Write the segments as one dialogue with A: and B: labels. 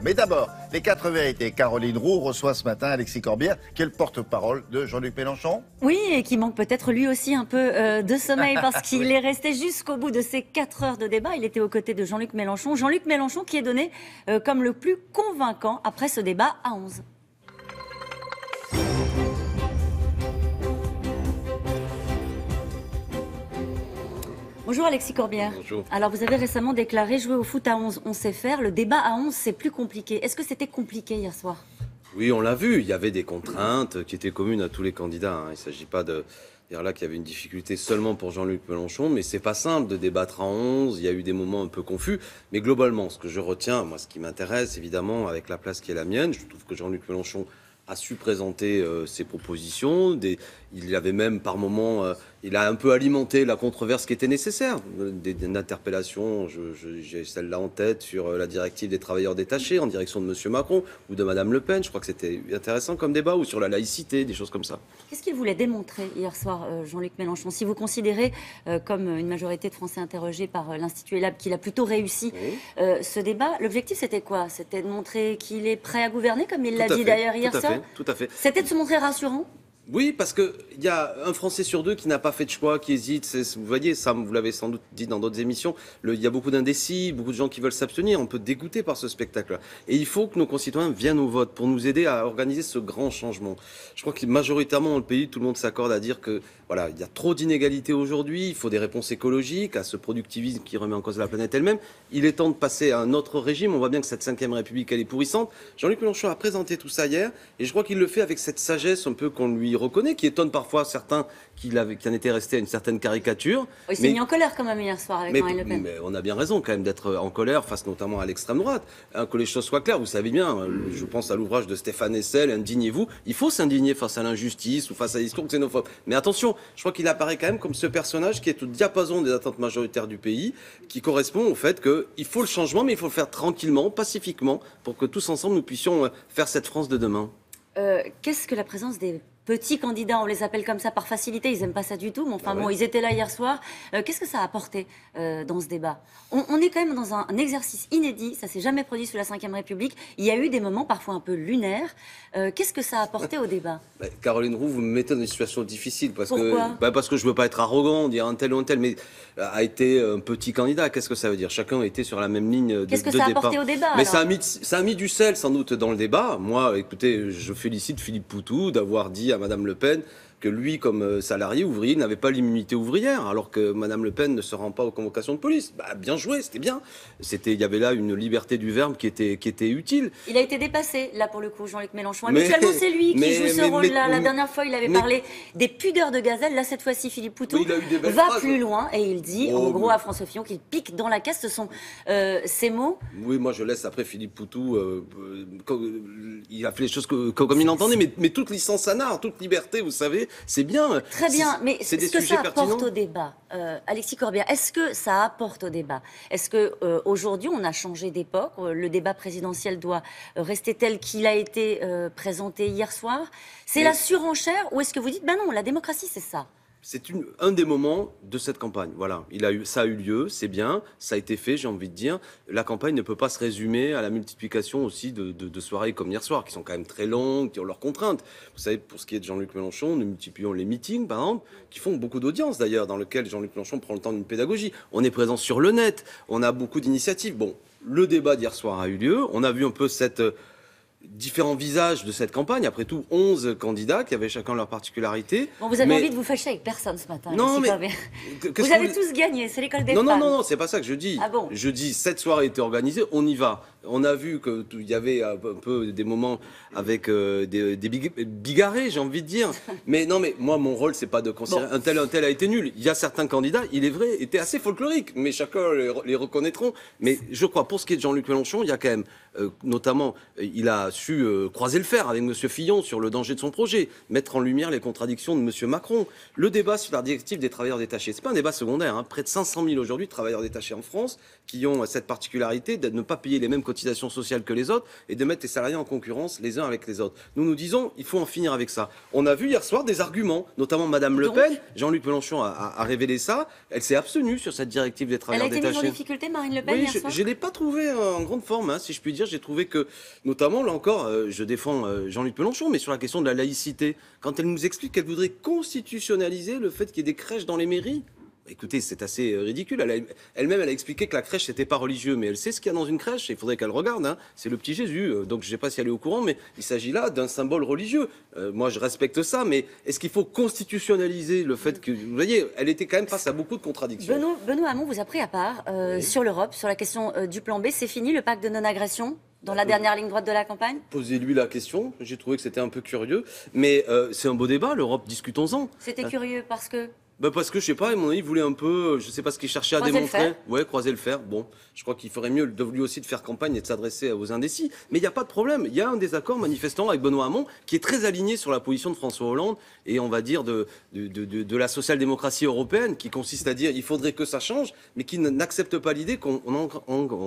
A: Mais d'abord, les quatre vérités. Caroline Roux reçoit ce matin Alexis Corbière, qui est le porte-parole de Jean-Luc Mélenchon.
B: Oui, et qui manque peut-être lui aussi un peu euh, de sommeil parce qu'il est resté jusqu'au bout de ces quatre heures de débat. Il était aux côtés de Jean-Luc Mélenchon. Jean-Luc Mélenchon qui est donné euh, comme le plus convaincant après ce débat à 11. Bonjour Alexis Corbière. Bonjour. Alors vous avez récemment déclaré jouer au foot à 11, on sait faire. Le débat à 11, c'est plus compliqué. Est-ce que c'était compliqué hier soir
A: Oui, on l'a vu. Il y avait des contraintes qui étaient communes à tous les candidats. Hein. Il ne s'agit pas de dire là qu'il y avait une difficulté seulement pour Jean-Luc Mélenchon, mais c'est pas simple de débattre à 11. Il y a eu des moments un peu confus. Mais globalement, ce que je retiens, moi, ce qui m'intéresse, évidemment, avec la place qui est la mienne, je trouve que Jean-Luc Mélenchon a su présenter euh, ses propositions. Des... il avait même par moments euh, il a un peu alimenté la controverse qui était nécessaire. Des, interpellations, j'ai celle-là en tête, sur euh, la directive des travailleurs détachés en direction de M. Macron ou de Mme Le Pen. Je crois que c'était intéressant comme débat, ou sur la laïcité, des choses comme ça.
B: Qu'est-ce qu'il voulait démontrer hier soir, euh, Jean-Luc Mélenchon Si vous considérez, euh, comme une majorité de Français interrogés par l'Institut ELAB, qu'il a plutôt réussi ce débat, l'objectif c'était quoi C'était de montrer qu'il est prêt à gouverner, comme il l'a dit d'ailleurs hier soir Tout à fait. C'était de se montrer rassurant
A: oui, parce qu'il y a un Français sur deux qui n'a pas fait de choix, qui hésite. Vous voyez, ça, vous l'avez sans doute dit dans d'autres émissions, il y a beaucoup d'indécis, beaucoup de gens qui veulent s'abstenir. On peut dégoûter par ce spectacle. là Et il faut que nos concitoyens viennent au vote pour nous aider à organiser ce grand changement. Je crois que majoritairement dans le pays, tout le monde s'accorde à dire que voilà, il y a trop d'inégalités aujourd'hui, il faut des réponses écologiques à ce productivisme qui remet en cause la planète elle-même. Il est temps de passer à un autre régime. On voit bien que cette cinquième République, elle est pourrissante. Jean-Luc Mélenchon a présenté tout ça hier, et je crois qu'il le fait avec cette sagesse un peu qu'on lui reconnaît, qui étonne parfois certains qui, en étaient restés à une certaine caricature. Il s'est mis en
B: colère quand même hier soir avec Marine Le Pen. Mais
A: on a bien raison quand même d'être en colère face notamment à l'extrême droite. Hein, que les choses soient claires, vous savez bien, hein, je pense à l'ouvrage de Stéphane Essel, Indignez-vous. Il faut s'indigner face à l'injustice ou face à l'histoire xénophobe. Mais attention, je crois qu'il apparaît quand même comme ce personnage qui est au diapason des attentes majoritaires du pays, qui correspond au fait qu'il faut le changement, mais il faut le faire tranquillement, pacifiquement, pour que tous ensemble nous puissions euh, faire cette France de demain.
B: Euh, qu'est-ce que la présence des petits candidats, on les appelle comme ça par facilité, ils n'aiment pas ça du tout, mais enfin ah bon, ils étaient là hier soir. Euh, qu'est-ce que ça a apporté euh, dans ce débat on, est quand même dans un, exercice inédit, ça s'est jamais produit sous la Ve République, il y a eu des moments parfois un peu lunaires. Euh, qu'est-ce que ça a apporté au débat
A: bah, Caroline Roux, vous me mettez dans une situation difficile, parce, que, bah, parce que je ne veux pas être arrogant, dire un tel ou un tel, mais a été un petit candidat, qu'est-ce que ça veut dire Chacun était sur la même ligne de, Qu'est-ce que ça a apporté au débat Mais ça a, mis, ça a mis du sel sans doute dans le débat. Moi, écoutez, je félicite Philippe Poutou d'avoir dit Madame Le Pen lui, comme euh, salarié ouvrier, n'avait pas l'immunité ouvrière, alors que Madame Le Pen ne se rend pas aux convocations de police. Bah, bien joué, c'était bien. C'était, il y avait là une liberté du verbe qui était, qui était
B: utile. Il a été dépassé, là, pour le coup, Jean-Luc Mélenchon. Habituellement, c'est lui qui joue ce rôle-là. La dernière fois, il avait parlé des pudeurs de gazelle. Là, cette fois-ci, Philippe Poutou va plus hein. loin et il dit, oh, en gros, à François Fillon qu'il pique dans la caisse. Ce sont ces euh, mots. Oui, moi, je laisse après Philippe Poutou.
A: Euh, il a fait les choses comme il entendait, mais, toute licence à toute liberté, vous savez, c'est bien. Euh, Très bien, mais est-ce que ça apporte au
B: débat, euh, Alexis Corbière, est-ce que ça apporte au débat Est-ce que euh, aujourd'hui on a changé d'époque Le débat présidentiel doit rester tel qu'il a été présenté hier soir. C'est la surenchère ou est-ce que vous dites, ben non, la démocratie c'est ça
A: c'est un des moments de cette campagne. Voilà, il a eu, ça a eu lieu, c'est bien, ça a été fait, j'ai envie de dire. La campagne ne peut pas se résumer à la multiplication aussi de, soirées comme hier soir, qui sont quand même très longues, qui ont leurs contraintes. Vous savez, pour ce qui est de Jean-Luc Mélenchon, nous multiplions les meetings, par exemple, qui font beaucoup d'audience d'ailleurs, dans lequel Jean-Luc Mélenchon prend le temps d'une pédagogie. On est présent sur le net, on a beaucoup d'initiatives. Bon, le débat d'hier soir a eu lieu, on a vu un peu cette différents visages de cette campagne. Après tout, 11 candidats qui avaient chacun leur particularité. Bon, vous avez envie de
B: vous fâcher avec personne ce matin. Non, mais... Vous avez tous gagné, c'est l'école des non, femmes. Non, non, non, c'est pas ça que je dis. Ah bon je
A: dis, cette soirée était organisée, on y va. On a vu qu'il y avait un peu des moments avec euh, des, des bigarrés, j'ai envie de dire. mais non, mais moi, mon rôle, c'est pas de considérer un tel, un tel a été nul. Il y a certains candidats, il est vrai, étaient assez folkloriques, mais chacun les, reconnaîtront. Mais je crois, pour ce qui est de Jean-Luc Mélenchon, il y a quand même, euh, notamment, euh, il a su euh, croiser le fer avec M. Fillon sur le danger de son projet, mettre en lumière les contradictions de M. Macron. Le débat sur la directive des travailleurs détachés, c'est pas un débat secondaire. Hein. Près de 500 000 aujourd'hui de travailleurs détachés en France qui ont cette particularité de ne pas payer les mêmes cotisations sociales que les autres et de mettre les salariés en concurrence les uns avec les autres. Nous nous disons, il faut en finir avec ça. On a vu hier soir des arguments, notamment Mme Le Pen, Jean-Luc Mélenchon a, révélé ça, elle s'est abstenue sur cette directive des travailleurs détachés. Elle a
B: été Marine Le Pen, hier je, soir Je l'ai
A: pas trouvé euh, en grande forme, hein, si je puis dire. J'ai trouvé que, notamment, là encore, euh, je défends euh, Jean-Luc Mélenchon, mais sur la question de la laïcité, quand elle nous explique qu'elle voudrait constitutionnaliser le fait qu'il y ait des crèches dans les mairies, bah, Écoutez, c'est assez euh, ridicule. Elle-même, elle, a expliqué que la crèche, n'était pas religieuse, mais elle sait ce qu'il y a dans une crèche, il faudrait qu'elle regarde. Hein. C'est le petit Jésus, donc je ne sais pas si elle est au courant, mais il s'agit là d'un symbole religieux. moi, je respecte ça, mais est-ce qu'il faut constitutionnaliser le fait que... Vous voyez, elle était quand même face à beaucoup de contradictions.
B: Benoît, Hamon vous a pris à part sur l'Europe, sur la question du plan B. C'est fini le pacte de non-agression dans la euh, dernière ligne droite de la campagne
A: Posez-lui la question. J'ai trouvé que c'était un peu curieux. Mais euh, c'est un beau débat, l'Europe, discutons-en. C'était euh,
B: curieux parce que
A: bah, parce que je sais pas, mon avis, il voulait un peu, euh, je sais pas ce qu'il cherchait à démontrer. Ouais, croiser le fer. Bon, je crois qu'il ferait mieux de lui aussi de faire campagne et de s'adresser aux indécis. Mais il n'y a pas de problème. Il y a un désaccord manifestant avec Benoît Hamon qui est très aligné sur la position de François Hollande et on va dire de, de, la social-démocratie européenne qui consiste à dire il faudrait que ça change, mais qui n'accepte pas l'idée qu'on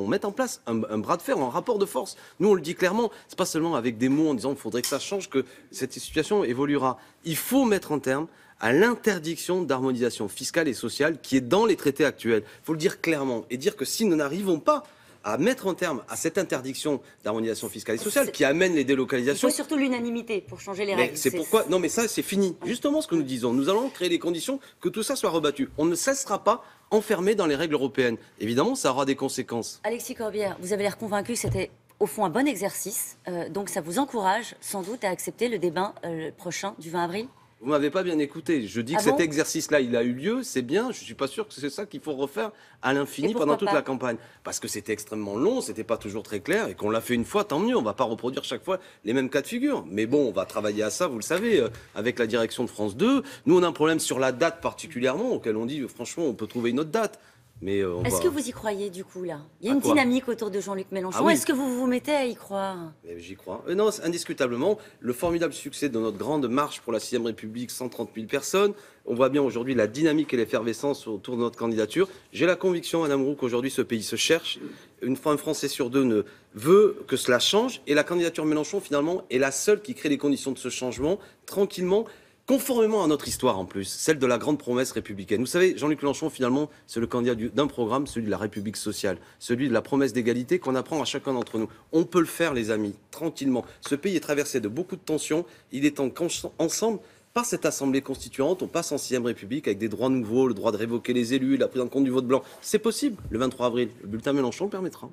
A: mette en place un, bras de fer, un rapport de force. Nous, on le dit clairement. C'est pas seulement avec des mots en disant il faudrait que ça change que cette situation évoluera. Il faut mettre en terme à l'interdiction d'harmonisation fiscale et sociale qui est dans les traités actuels. Il faut le dire clairement et dire que si nous n'arrivons pas à mettre en terme à cette interdiction d'harmonisation fiscale et sociale qui amène les délocalisations. Il faut
B: surtout l'unanimité pour changer les règles. C'est pourquoi.
A: Non, mais ça, c'est fini. Justement, ce que nous disons, nous allons créer les conditions que tout ça soit rebattu. On ne cessera pas enfermé dans les règles européennes. Évidemment, ça aura des conséquences.
B: Alexis Corbière, vous avez l'air convaincu que c'était au fond un bon exercice. Euh, donc, ça vous encourage sans doute à accepter le débat euh, prochain du 20 avril
A: vous m'avez pas bien écouté. Je dis ah que cet exercice-là, il a eu lieu, c'est bien. Je suis pas sûr que c'est ça qu'il faut refaire à l'infini pendant toute la campagne, parce que c'était extrêmement long, c'était pas toujours très clair, et qu'on l'a fait une fois, tant mieux. On va pas reproduire chaque fois les mêmes cas de figure. Mais bon, on va travailler à ça, vous le savez, euh, avec la direction de France 2. Nous, on a un problème sur la date particulièrement, auquel on dit franchement, on peut trouver une autre date. Euh, est-ce que vous
B: y croyez du coup là Il y a une dynamique autour de Jean-Luc Mélenchon. Ah est-ce que vous vous mettez à y croire
A: J'y crois. Euh, non, indiscutablement, le formidable succès de notre grande marche pour la 6ème République, 130 000 personnes. On voit bien aujourd'hui la dynamique et l'effervescence autour de notre candidature. J'ai la conviction, Madame Roux, qu'aujourd'hui ce pays se cherche. Une fois un Français sur deux ne veut que cela change. Et la candidature Mélenchon, finalement, est la seule qui crée les conditions de ce changement tranquillement conformément à notre histoire en plus, celle de la grande promesse républicaine. Vous savez, Jean-Luc Mélenchon, finalement, c'est le candidat d'un programme, celui de la République sociale, celui de la promesse d'égalité qu'on apprend à chacun d'entre nous. On peut le faire, les amis, tranquillement. Ce pays est traversé de beaucoup de tensions. Il est temps qu'ensemble, par cette assemblée constituante, on passe en 6ème République avec des droits nouveaux, le droit de révoquer les élus, la prise en compte du vote blanc. C'est possible le 23 avril. Le bulletin Mélenchon le permettra.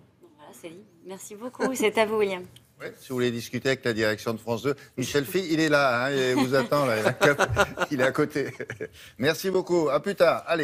B: Merci beaucoup. C'est à vous, William. Oui,
A: si vous voulez discuter avec la direction de France 2, Michel Fille, il est là, hein, il vous attend, là, il est à côté. Merci beaucoup, à plus tard, allez.